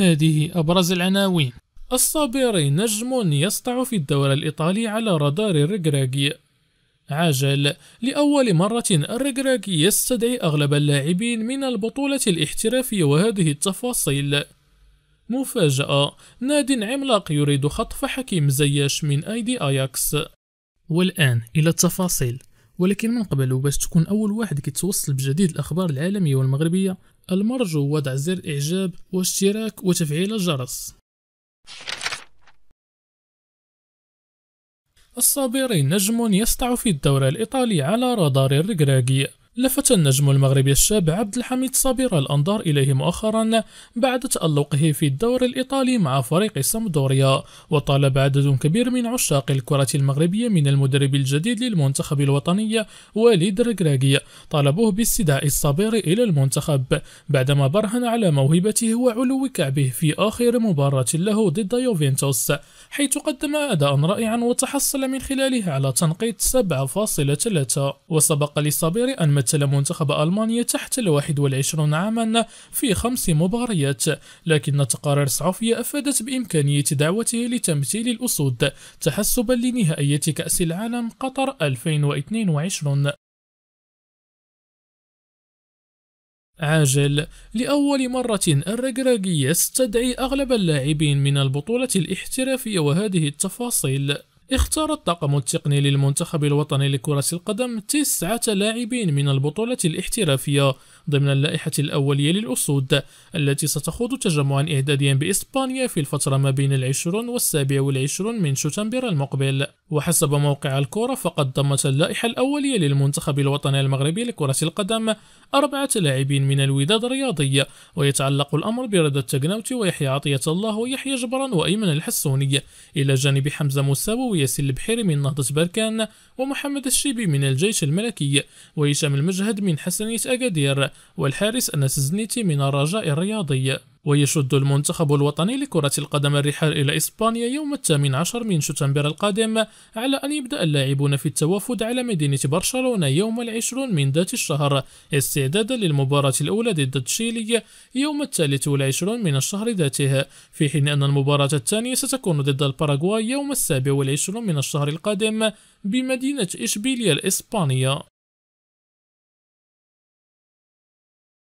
هذه أبرز العناوين الصابيري نجم يسطع في الدوري الإيطالي على رادار الرجراجي عجل لأول مرة الرجراجي يستدعي أغلب اللاعبين من البطولة الاحترافية وهذه التفاصيل مفاجأة ناد عملاق يريد خطف حكيم زياش من أيدي أياكس والآن إلى التفاصيل ولكن من قبل وباش تكون أول واحد كيتوصل بجديد الأخبار العالمية والمغربية المرجو وضع زر إعجاب واشتراك وتفعيل الجرس الصابرين نجم يسطع في الدورة الإيطالية على رادار الركراكية لفت النجم المغربي الشاب عبد الحميد صابر الأنظار إليه مؤخرا بعد تألقه في الدوري الإيطالي مع فريق سامدوريا وطالب عدد كبير من عشاق الكرة المغربية من المدرب الجديد للمنتخب الوطني وليد ركراكي طالبوه باستدعاء الصابر إلى المنتخب بعدما برهن على موهبته وعلو كعبه في آخر مباراة له ضد يوفنتوس حيث قدم أداء رائعا وتحصل من خلاله على تنقيط 7.3 وسبق للصابر أن قتل منتخب ألمانيا تحت الواحد والعشرون عاما في خمس مباريات لكن تقارير صحفية أفادت بإمكانية دعوته لتمثيل الأسود تحسبا لنهائية كأس العالم قطر 2022 عاجل لأول مرة الرجراجي يستدعي أغلب اللاعبين من البطولة الاحترافية وهذه التفاصيل اختار الطاقم التقني للمنتخب الوطني لكرة القدم تسعة لاعبين من البطولة الاحترافية ضمن اللائحة الأولية للأسود التي ستخوض تجمعا إعداديا بإسبانيا في الفترة ما بين العشرون والسابع والعشرون من شتنبر المقبل وحسب موقع الكرة فقد ضمت اللائحة الأولية للمنتخب الوطني المغربي لكرة القدم أربعة لاعبين من الوداد الرياضي ويتعلق الأمر برضا التقنوتي ويحيى عطية الله ويحيى جبران وأيمن الحسوني إلى جانب حمزة مساوي ياسين البحيري من نهضة بركان ومحمد الشيبي من الجيش الملكي وهشام المجهد من حسنية أكادير والحارس أنس الزنيتي من الرجاء الرياضي ويشد المنتخب الوطني لكرة القدم الرحال إلى إسبانيا يوم الثامن عشر من شتنبر القادم على أن يبدأ اللاعبون في التوافد على مدينة برشلونة يوم العشرون من ذات الشهر استعدادا للمباراة الأولى ضد تشيلي يوم الثالث والعشرون من الشهر ذاته في حين أن المباراة الثانية ستكون ضد الباراغواي يوم السابع والعشرون من الشهر القادم بمدينة إشبيليا الإسبانية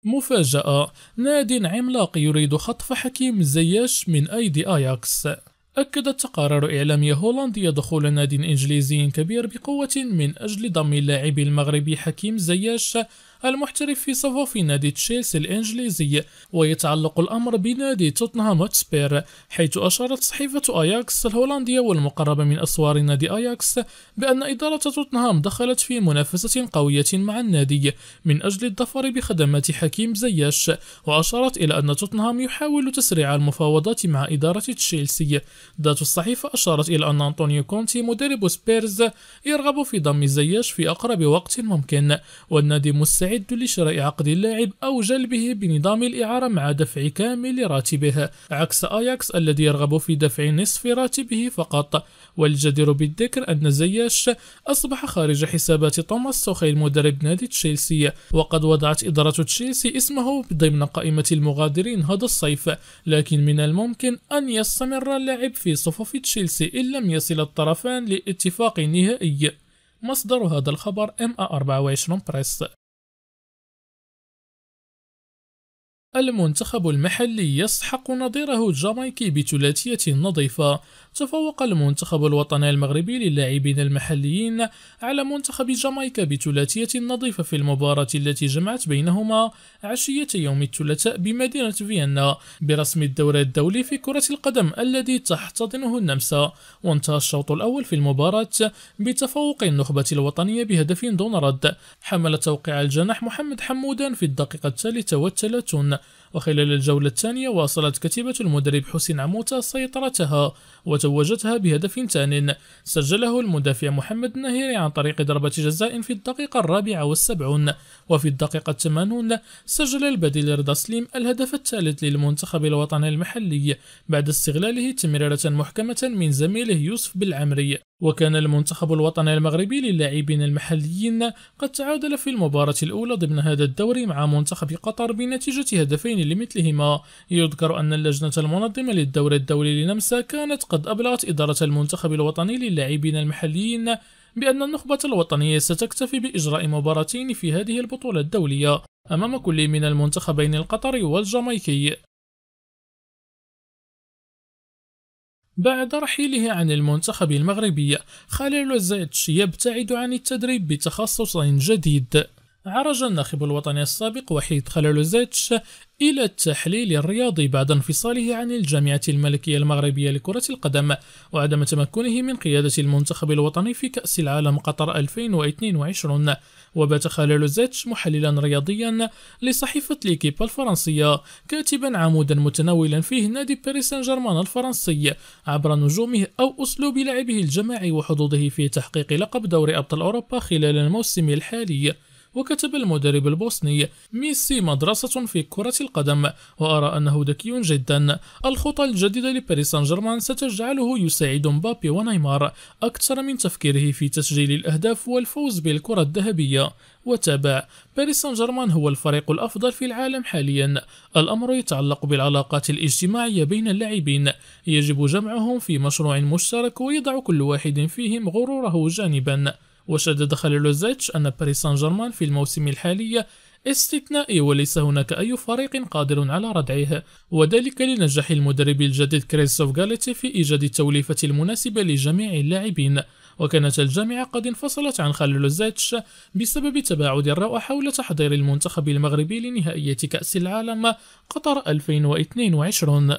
مفاجأة ناد عملاق يريد خطف حكيم زياش من أيدي أياكس أكدت تقارير إعلامية هولندية دخول ناد إنجليزي كبير بقوة من أجل ضم اللاعب المغربي حكيم زياش المحترف في صفوف نادي تشيلسي الإنجليزي ويتعلق الأمر بنادي توتنهام هوتسبير حيث أشارت صحيفة أياكس الهولندية والمقربة من أسوار نادي أياكس بأن إدارة توتنهام دخلت في منافسة قوية مع النادي من أجل الظفر بخدمات حكيم زياش وأشارت إلى أن توتنهام يحاول تسريع المفاوضات مع إدارة تشيلسي ذات الصحيفة أشارت إلى أن أنطونيو كونتي مدرب سبيرز يرغب في ضم زياش في أقرب وقت ممكن والنادي مستعد يستعد لشراء عقد اللاعب أو جلبه بنظام الإعارة مع دفع كامل راتبه عكس أياكس الذي يرغب في دفع نصف راتبه فقط والجدير بالذكر أن زياش أصبح خارج حسابات توماس سوخيل مدرب نادي تشيلسي وقد وضعت إدارة تشيلسي اسمه ضمن قائمة المغادرين هذا الصيف لكن من الممكن أن يستمر اللاعب في صفوف تشيلسي إن لم يصل الطرفان لاتفاق نهائي مصدر هذا الخبر MA24 بريس المنتخب المحلي يسحق نظيره الجامايكي بثلاثية نظيفة تفوق المنتخب الوطني المغربي للاعبين المحليين على منتخب جامايكا بثلاثية نظيفة في المباراة التي جمعت بينهما عشية يوم الثلاثاء بمدينة فيينا برسم الدوري الدولي في كرة القدم الذي تحتضنه النمسا وانتهى الشوط الأول في المباراة بتفوق النخبة الوطنية بهدف دون رد حمل توقيع الجناح محمد حمودان في الدقيقة الثالثة والثلاثون وخلال الجولة الثانية واصلت كتيبة المدرب حسين عموتة سيطرتها وتوجتها بهدف ثان سجله المدافع محمد النهيري عن طريق ضربة جزاء في الدقيقة الرابعة والسبعون وفي الدقيقة الثمانون سجل البديل رضا سليم الهدف الثالث للمنتخب الوطني المحلي بعد استغلاله تمريرة محكمة من زميله يوسف بالعمري وكان المنتخب الوطني المغربي للاعبين المحليين قد تعادل في المباراة الأولى ضمن هذا الدوري مع منتخب قطر بنتيجة هدفين لمثلهما يذكر أن اللجنة المنظمة للدوري الدولي لنمسا كانت قد أبلغت إدارة المنتخب الوطني للاعبين المحليين بأن النخبة الوطنية ستكتفي بإجراء مباراتين في هذه البطولة الدولية أمام كل من المنتخبين القطري والجامايكي بعد رحيله عن المنتخب المغربي خليل الزيتش يبتعد عن التدريب بتخصص جديد عرج الناخب الوطني السابق وحيد خلالوزيتش إلى التحليل الرياضي بعد انفصاله عن الجامعة الملكية المغربية لكرة القدم وعدم تمكنه من قيادة المنتخب الوطني في كأس العالم قطر 2022 وبات خلالوزيتش محللا رياضيا لصحيفة ليكيب الفرنسية كاتبا عمودا متناولا فيه نادي باريس سان جيرمان الفرنسي عبر نجومه أو أسلوب لعبه الجماعي وحظوظه في تحقيق لقب دوري أبطال أوروبا خلال الموسم الحالي وكتب المدرب البوسني ميسي مدرسة في كرة القدم وأرى أنه ذكي جدا الخطى الجديدة لباريس سان جيرمان ستجعله يساعد مبابي ونيمار أكثر من تفكيره في تسجيل الأهداف والفوز بالكرة الذهبية وتابع باريس سان جيرمان هو الفريق الأفضل في العالم حاليا الأمر يتعلق بالعلاقات الاجتماعية بين اللاعبين يجب جمعهم في مشروع مشترك ويضع كل واحد فيهم غروره جانبا وشدد لوزيتش أن باريس سان جيرمان في الموسم الحالي استثنائي وليس هناك أي فريق قادر على ردعه وذلك لنجاح المدرب الجديد كريستوف غاليتي في إيجاد التوليفة المناسبة لجميع اللاعبين وكانت الجامعة قد انفصلت عن خليلوزيتش بسبب تباعد الروع حول تحضير المنتخب المغربي لنهائية كأس العالم قطر 2022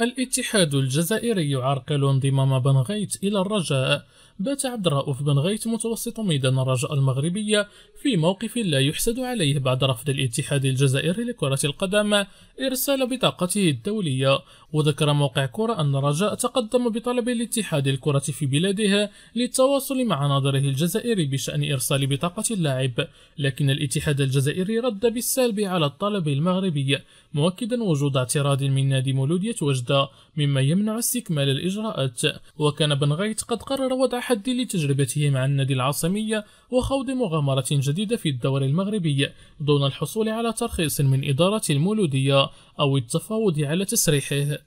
الاتحاد الجزائري يعرقل انضمام بن إلى الرجاء بات عبد الرؤوف بن غيت متوسط ميدان الرجاء المغربية في موقف لا يحسد عليه بعد رفض الاتحاد الجزائري لكرة القدم إرسال بطاقته الدولية وذكر موقع كرة أن الرجاء تقدم بطلب الاتحاد الكرة في بلاده للتواصل مع ناظره الجزائري بشأن إرسال بطاقة اللاعب لكن الاتحاد الجزائري رد بالسلب على الطلب المغربي مؤكدا وجود اعتراض من نادي مولودية وجد وجدة مما يمنع استكمال الإجراءات وكان بن غيت قد قرر وضع حد لتجربته مع النادي العاصمية وخوض مغامرة جديدة في الدوري المغربي دون الحصول على ترخيص من إدارة المولودية أو التفاوض على تسريحه